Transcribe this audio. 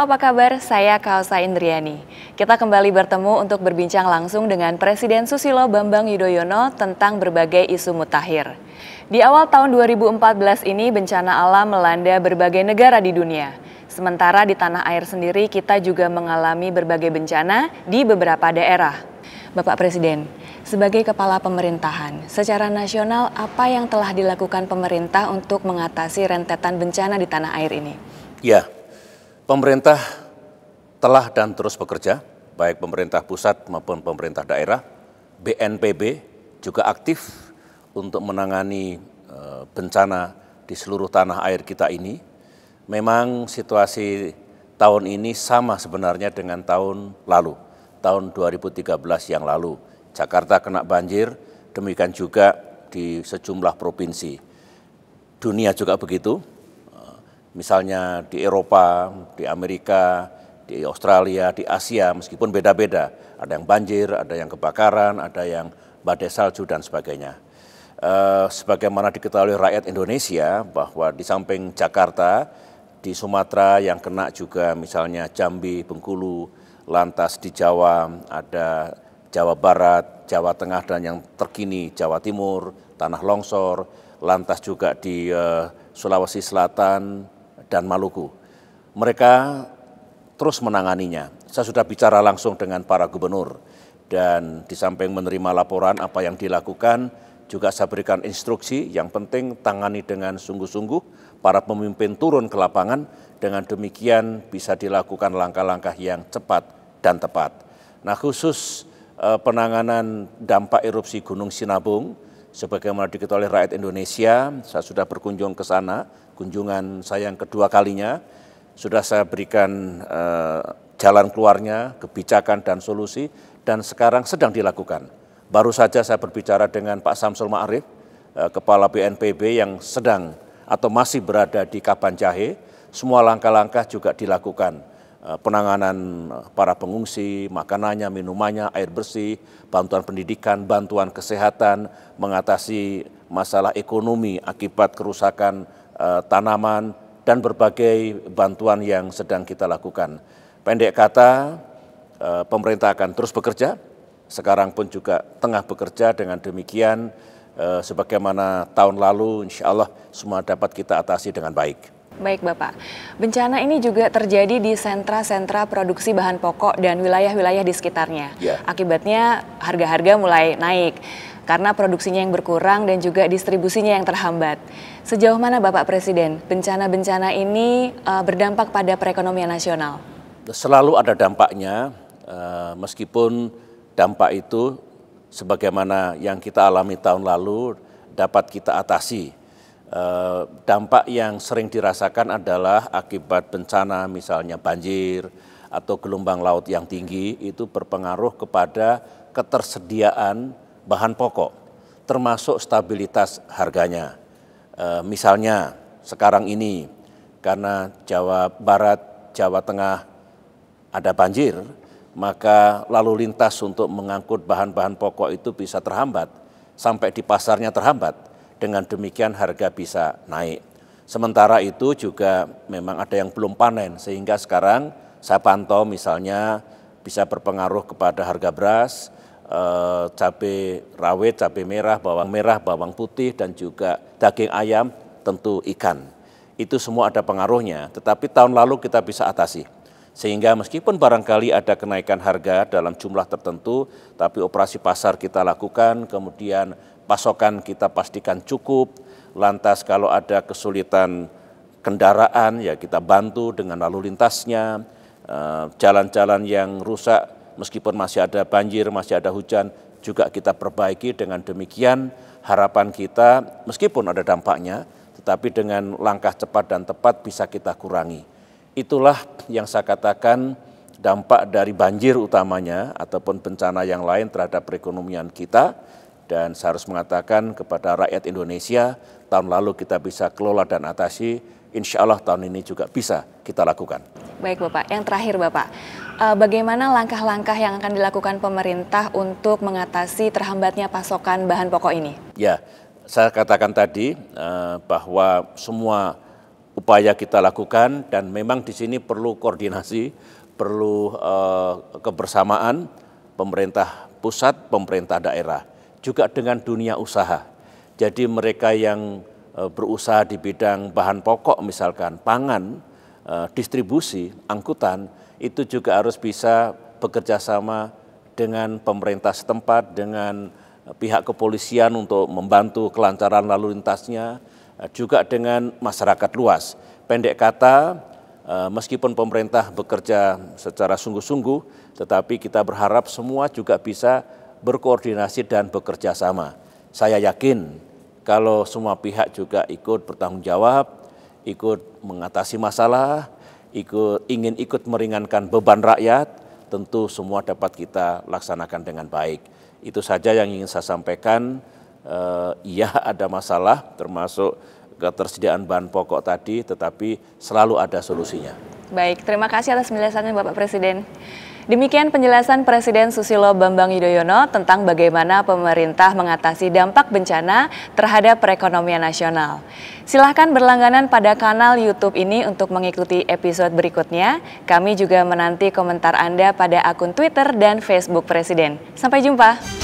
apa kabar? Saya Kausa Indriani. Kita kembali bertemu untuk berbincang langsung dengan Presiden Susilo Bambang Yudhoyono tentang berbagai isu mutakhir. Di awal tahun 2014 ini bencana alam melanda berbagai negara di dunia. Sementara di tanah air sendiri kita juga mengalami berbagai bencana di beberapa daerah. Bapak Presiden, sebagai kepala pemerintahan, secara nasional apa yang telah dilakukan pemerintah untuk mengatasi rentetan bencana di tanah air ini? Ya, Pemerintah telah dan terus bekerja, baik pemerintah pusat maupun pemerintah daerah. BNPB juga aktif untuk menangani eh, bencana di seluruh tanah air kita ini. Memang situasi tahun ini sama sebenarnya dengan tahun lalu, tahun 2013 yang lalu. Jakarta kena banjir, demikian juga di sejumlah provinsi. Dunia juga begitu, Misalnya di Eropa, di Amerika, di Australia, di Asia, meskipun beda-beda. Ada yang banjir, ada yang kebakaran, ada yang badai salju, dan sebagainya. Uh, sebagaimana diketahui rakyat Indonesia, bahwa di samping Jakarta, di Sumatera yang kena juga misalnya Jambi, Bengkulu, lantas di Jawa ada Jawa Barat, Jawa Tengah, dan yang terkini Jawa Timur, tanah longsor, lantas juga di uh, Sulawesi Selatan, dan Maluku. Mereka terus menanganinya. Saya sudah bicara langsung dengan para gubernur dan di samping menerima laporan apa yang dilakukan, juga saya berikan instruksi yang penting tangani dengan sungguh-sungguh, para pemimpin turun ke lapangan, dengan demikian bisa dilakukan langkah-langkah yang cepat dan tepat. Nah khusus eh, penanganan dampak erupsi Gunung Sinabung, sebagaimana diketahui oleh rakyat Indonesia, saya sudah berkunjung ke sana, kunjungan saya yang kedua kalinya, sudah saya berikan eh, jalan keluarnya, kebijakan dan solusi, dan sekarang sedang dilakukan. Baru saja saya berbicara dengan Pak Samsul Ma'arif, eh, Kepala BNPB yang sedang atau masih berada di Jahe, semua langkah-langkah juga dilakukan. Eh, penanganan eh, para pengungsi, makanannya, minumannya, air bersih, bantuan pendidikan, bantuan kesehatan, mengatasi masalah ekonomi akibat kerusakan uh, tanaman, dan berbagai bantuan yang sedang kita lakukan. Pendek kata, uh, pemerintah akan terus bekerja, sekarang pun juga tengah bekerja dengan demikian, uh, sebagaimana tahun lalu insya Allah semua dapat kita atasi dengan baik. Baik Bapak, bencana ini juga terjadi di sentra-sentra produksi bahan pokok dan wilayah-wilayah di sekitarnya. Ya. Akibatnya harga-harga mulai naik karena produksinya yang berkurang dan juga distribusinya yang terhambat. Sejauh mana Bapak Presiden, bencana-bencana ini uh, berdampak pada perekonomian nasional? Selalu ada dampaknya, uh, meskipun dampak itu sebagaimana yang kita alami tahun lalu dapat kita atasi Eh, dampak yang sering dirasakan adalah akibat bencana misalnya banjir atau gelombang laut yang tinggi itu berpengaruh kepada ketersediaan bahan pokok termasuk stabilitas harganya. Eh, misalnya sekarang ini karena Jawa Barat, Jawa Tengah ada banjir, maka lalu lintas untuk mengangkut bahan-bahan pokok itu bisa terhambat sampai di pasarnya terhambat dengan demikian harga bisa naik. Sementara itu juga memang ada yang belum panen sehingga sekarang saya pantau misalnya bisa berpengaruh kepada harga beras, eh, cabai rawit, cabai merah, bawang merah, bawang putih dan juga daging ayam, tentu ikan. Itu semua ada pengaruhnya, tetapi tahun lalu kita bisa atasi sehingga meskipun barangkali ada kenaikan harga dalam jumlah tertentu, tapi operasi pasar kita lakukan, kemudian pasokan kita pastikan cukup, lantas kalau ada kesulitan kendaraan ya kita bantu dengan lalu lintasnya, eh, jalan-jalan yang rusak meskipun masih ada banjir, masih ada hujan, juga kita perbaiki dengan demikian harapan kita meskipun ada dampaknya, tetapi dengan langkah cepat dan tepat bisa kita kurangi. Itulah yang saya katakan dampak dari banjir utamanya ataupun bencana yang lain terhadap perekonomian kita dan saya harus mengatakan kepada rakyat Indonesia tahun lalu kita bisa kelola dan atasi insya Allah tahun ini juga bisa kita lakukan. Baik Bapak, yang terakhir Bapak, eh, bagaimana langkah-langkah yang akan dilakukan pemerintah untuk mengatasi terhambatnya pasokan bahan pokok ini? Ya, saya katakan tadi eh, bahwa semua upaya kita lakukan dan memang di sini perlu koordinasi, perlu uh, kebersamaan pemerintah pusat, pemerintah daerah, juga dengan dunia usaha. Jadi mereka yang uh, berusaha di bidang bahan pokok misalkan pangan, uh, distribusi, angkutan itu juga harus bisa bekerja sama dengan pemerintah setempat, dengan pihak kepolisian untuk membantu kelancaran lalu lintasnya, Eh, juga dengan masyarakat luas. Pendek kata, eh, meskipun pemerintah bekerja secara sungguh-sungguh, tetapi kita berharap semua juga bisa berkoordinasi dan bekerja sama. Saya yakin kalau semua pihak juga ikut bertanggung jawab, ikut mengatasi masalah, ikut ingin ikut meringankan beban rakyat, tentu semua dapat kita laksanakan dengan baik. Itu saja yang ingin saya sampaikan uh, iya ada masalah termasuk ketersediaan bahan pokok tadi tetapi selalu ada solusinya. Baik, terima kasih atas penjelasannya Bapak Presiden. Demikian penjelasan Presiden Susilo Bambang Yudhoyono tentang bagaimana pemerintah mengatasi dampak bencana terhadap perekonomian nasional. Silahkan berlangganan pada kanal YouTube ini untuk mengikuti episode berikutnya. Kami juga menanti komentar Anda pada akun Twitter dan Facebook Presiden. Sampai jumpa.